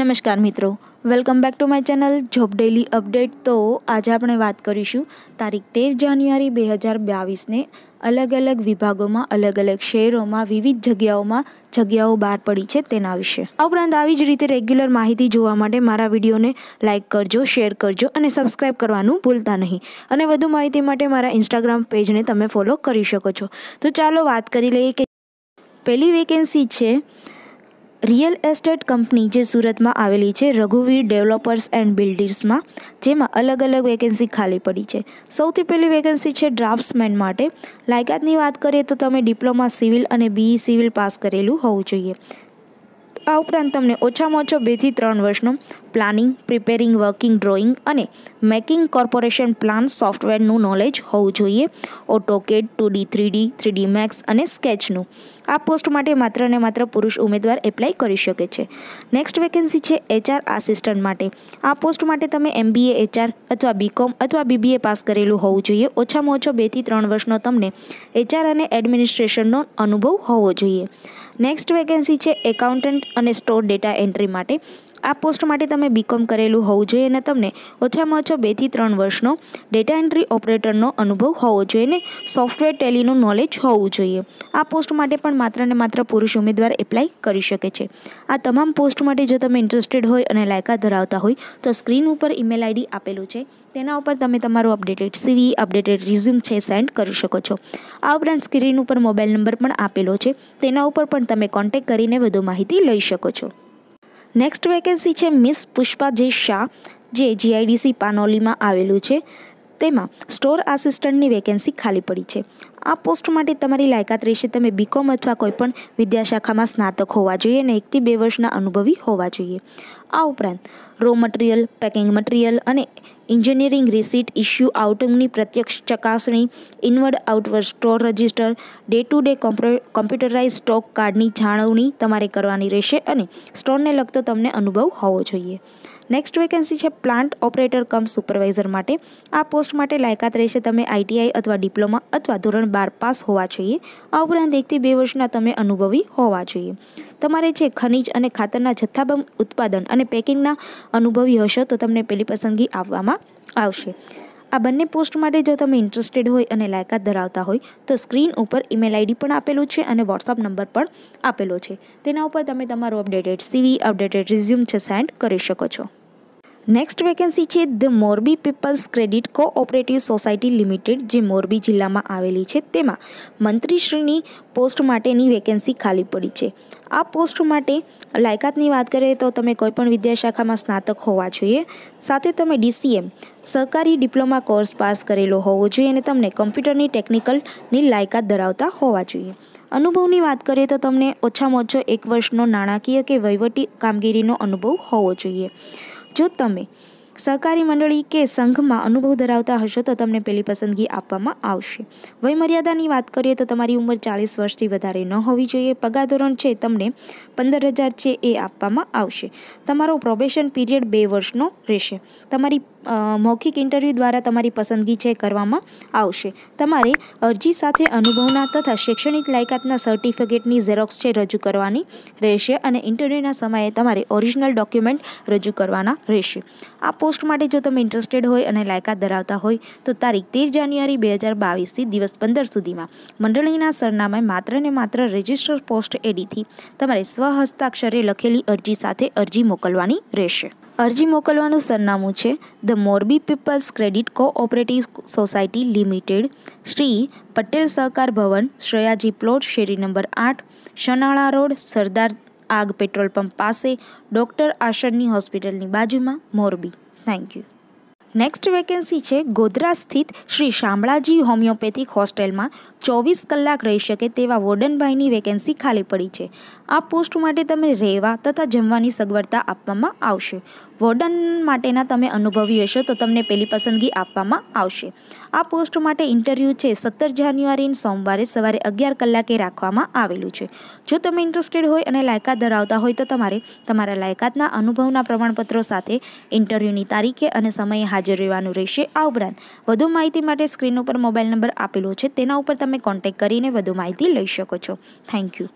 નમસ્કાર મિત્રો welcome back to my channel job daily update તો આજે આપણે વાત કરીશું તારીખ તેર જાન્યુઆરી બે હજાર બાવીસને અલગ અલગ વિભાગોમાં અલગ અલગ શહેરોમાં વિવિધ જગ્યાઓમાં જગ્યાઓ બહાર પડી છે તેના વિશે આ ઉપરાંત આવી જ રીતે રેગ્યુલર માહિતી જોવા માટે મારા વિડીયોને લાઇક કરજો શેર કરજો અને સબસ્ક્રાઇબ કરવાનું ભૂલતા નહીં અને વધુ માહિતી માટે મારા ઇન્સ્ટાગ્રામ પેજને તમે ફોલો કરી શકો છો તો ચાલો વાત કરી લઈએ કે પહેલી વેકેન્સી છે રિયલ એસ્ટેટ કંપની જે સુરતમાં આવેલી છે રઘુવીર ડેવલપર્સ એન્ડ બિલ્ડર્સમાં જેમાં અલગ અલગ વેકેન્સી ખાલી પડી છે સૌથી પહેલી વેકેન્સી છે ડ્રાફ્ટ્સમેન માટે લાયકાતની વાત કરીએ તો તમે ડિપ્લોમા સિવિલ અને બીઈ સિવિલ પાસ કરેલું હોવું જોઈએ આ ઉપરાંત તમને ઓછામાં ઓછો બેથી ત્રણ વર્ષનો પ્લાનિંગ પ્રિપેરિંગ વર્કિંગ ડ્રોઈંગ અને મેકિંગ કોર્પોરેશન પ્લાન સોફ્ટવેરનું નોલેજ હોવું જોઈએ AutoCAD two D three D three D max અને સ્કેચનું આ પોસ્ટ માટે માત્ર ને માત્ર પુરુષ ઉમેદવાર એપ્લાય કરી શકે છે નેક્સ્ટ વેકેન્સી છે એચઆર આસિસ્ટન્ટ માટે આ પોસ્ટ માટે તમે એમબીએ એચઆર અથવા બીકોમ અથવા બીબીએ પાસ કરેલું હોવું જોઈએ ઓછામાં ઓછો બેથી ત્રણ વર્ષનો તમને એચઆર અને એડમિનિસ્ટ્રેશનનો અનુભવ હોવો જોઈએ નેક્સ્ટ વેકેન્સી છે એકાઉન્ટન્ટ અને સ્ટોર ડેટા એન્ટ્રી માટે આ પોસ્ટ માટે તમે બીકોમ કરેલું હોવું જોઈએ અને તમને ઓછામાં ઓછો બેથી ત્રણ વર્ષનો ડેટા એન્ટ્રી ઓપરેટરનો અનુભવ હોવો જોઈએ અને સોફ્ટવેર ટેલીનું નોલેજ હોવું જોઈએ આ પોસ્ટ માટે પણ માત્ર ને માત્ર પુરુષ ઉમેદવાર એપ્લાય કરી શકે છે આ તમામ પોસ્ટ માટે જો તમે ઇન્ટરેસ્ટેડ હોય અને લાયકાત ધરાવતા હોય તો સ્ક્રીન ઉપર ઈમેલ આઈડી આપેલું છે તેના ઉપર તમે તમારું અપડેટેડ સીવી અપડેટેડ રિઝ્યુમ છે સેન્ડ કરી શકો છો આ ઉપરાંત સ્ક્રીન ઉપર મોબાઈલ નંબર પણ આપેલો છે તેના ઉપર પણ તમે કોન્ટેક્ટ કરીને વધુ માહિતી લઈ શકો છો નેક્સ્ટ વેકેન્સી છે મિસ પુષ્પા જે શાહ જે જીઆઈડીસી પાનોલીમાં આવેલું છે તેમાં સ્ટોર આસિસ્ટન્ટની વેકેન્સી ખાલી પડી છે આ પોસ્ટ માટે તમારી લાયકાત રહેશે તમે બીકોમ અથવા કોઈપણ વિદ્યાશાખામાં સ્નાતક હોવા જોઈએ અને એકથી બે વર્ષના અનુભવી હોવા જોઈએ આ ઉપરાંત રો મટીરિયલ પેકિંગ મટીરિયલ અને એન્જિનિયરિંગ રિસીટ ઇસ્યુ આઉટમની પ્રત્યક્ષ ચકાસણી inward outward store register day to day computerise stock કાર્ડની જાળવણી તમારે કરવાની રહેશે અને સ્ટોરને લગતો તમને અનુભવ હોવો જોઈએ નેક્સ્ટ વેકેન્સી છે પ્લાન્ટ ઓપરેટર કમ સુપરવાઇઝર માટે આ પોસ્ટ માટે લાયકાત રહેશે તમે આઈટીઆઈ અથવા ડિપ્લોમા અથવા ધોરણ બાર પાસ હોવા જોઈએ આ ઉપરાંત એકથી બે વર્ષના તમે અનુભવી હોવા જોઈએ તમારે જે ખનિજ અને ખાતરના જથ્થાબંધ ઉત્પાદન અને પેકિંગના અનુભવી હશો તો તમને પહેલી પસંદગી આપવામાં આવશે આ બંને પોસ્ટ માટે જો તમે ઇન્ટરેસ્ટેડ હોય અને લાયકાત ધરાવતા હોય તો સ્ક્રીન ઉપર ઈમેલ આઈડી પણ આપેલું છે અને વોટ્સઅપ નંબર પણ આપેલો છે તેના ઉપર તમે તમારું અપડેટેડ સીવી અપડેટેડ રિઝ્યુમ છે સેન્ડ કરી શકો છો નેક્સ્ટ વેકેન્સી છે the Morbi people's credit cooperative society limited જે મોરબી જિલ્લામાં આવેલી છે તેમાં મંત્રીશ્રીની પોસ્ટ માટેની વેકેન્સી ખાલી પડી છે આ પોસ્ટ માટે લાયકાતની વાત કરીએ તો તમે કોઈપણ વિદ્યાશાખામાં સ્નાતક હોવા જોઈએ સાથે તમે ડીસીએમ સહકારી ડિપ્લોમા કોર્સ પાસ કરેલો હોવો જોઈએ અને તમને કમ્પ્યુટરની ટેકનિકલની લાયકાત ધરાવતા હોવા જોઈએ અનુભવની વાત કરીએ તો તમને ઓછામાં ઓછો એક વર્ષનો નાણાકીય કે વહીવટી કામગીરીનો અનુભવ હોવો જોઈએ જો તમે સહકારી મંડળી કે સંઘમાં અનુભવ ધરાવતા હશો તો તમને પહેલી પસંદગી આપવામાં આવશે વયમર્યાદાની વાત કરીએ તો તમારી ઉંમર ચાલીસ વર્ષથી વધારે ન હોવી જોઈએ પગાર ધોરણ છે તમને પંદર હજાર છે એ આપવામાં આવશે તમારો પ્રોબેશન પીરિયડ બે વર્ષનો રહેશે તમારી મૌખિક ઇન્ટરવ્યૂ દ્વારા તમારી પસંદગી છે કરવામાં આવશે તમારે અરજી સાથે અનુભવના તથા શૈક્ષણિક લાયકાતના સર્ટિફિકેટની ઝેરોક્સ છે રજૂ કરવાની રહેશે અને ઇન્ટરવ્યૂના સમયે તમારે ઓરિજિનલ ડોક્યુમેન્ટ રજૂ કરવાના રહેશે આ પોસ્ટ માટે જો તમે ઇન્ટરેસ્ટેડ હોય અને લાયકાત ધરાવતા હોય તો તારીખ તેર જાન્યુઆરી બે હજાર બાવીસથી દિવસ પંદર સુધીમાં મંડળીના સરનામે માત્ર ને માત્ર રજિસ્ટર પોસ્ટ એડીથી તમારે સ્વહસ્તાક્ષરે લખેલી અરજી સાથે અરજી મોકલવાની રહેશે અરજી મોકલવાનું સરનામું છે the Morbi people's credit cooperative society limited Shri Patel Sahakar Bhavan શ્રેયાજી plot શેરી નંબર આઠ શનાળા રોડ સરદાર આગ પેટ્રોલ પંપ પાસે ડૉક્ટર આશરની હોસ્પિટલની બાજુમાં Morbi thank you next vacancy છે ગોધરા સ્થિત શ્રી શામળાજી હોમિયોપેથિક હોસ્ટેલમાં ચોવીસ કલાક રહી શકે તેવા વોર્ડનભાઈની વેકેન્સી ખાલી પડી છે આ પોસ્ટ માટે તમે રહેવા તથા જમવાની સગવડતા આપવામાં આવશે વોર્ડન માટેના તમે અનુભવી હશો તો તમને પહેલી પસંદગી આપવામાં આવશે આ પોસ્ટ માટે ઇન્ટરવ્યૂ છે સત્તર જાન્યુઆરી સોમવારે સવારે અગિયાર કલાકે રાખવામાં આવેલું છે જો તમે ઇન્ટરેસ્ટેડ હોય અને લાયકાત ધરાવતા હોય તો તમારે તમારા લાયકાતના અનુભવના પ્રમાણપત્રો સાથે ઇન્ટરવ્યૂની તારીખે અને સમયે હાજર રહેવાનું રહેશે આ ઉપરાંત વધુ માહિતી માટે સ્ક્રીન ઉપર મોબાઈલ નંબર આપેલો છે તેના ઉપર તમે તમે કોન્ટેક કરીને વધુ માહિતી લઈ શકો છો થેન્ક યુ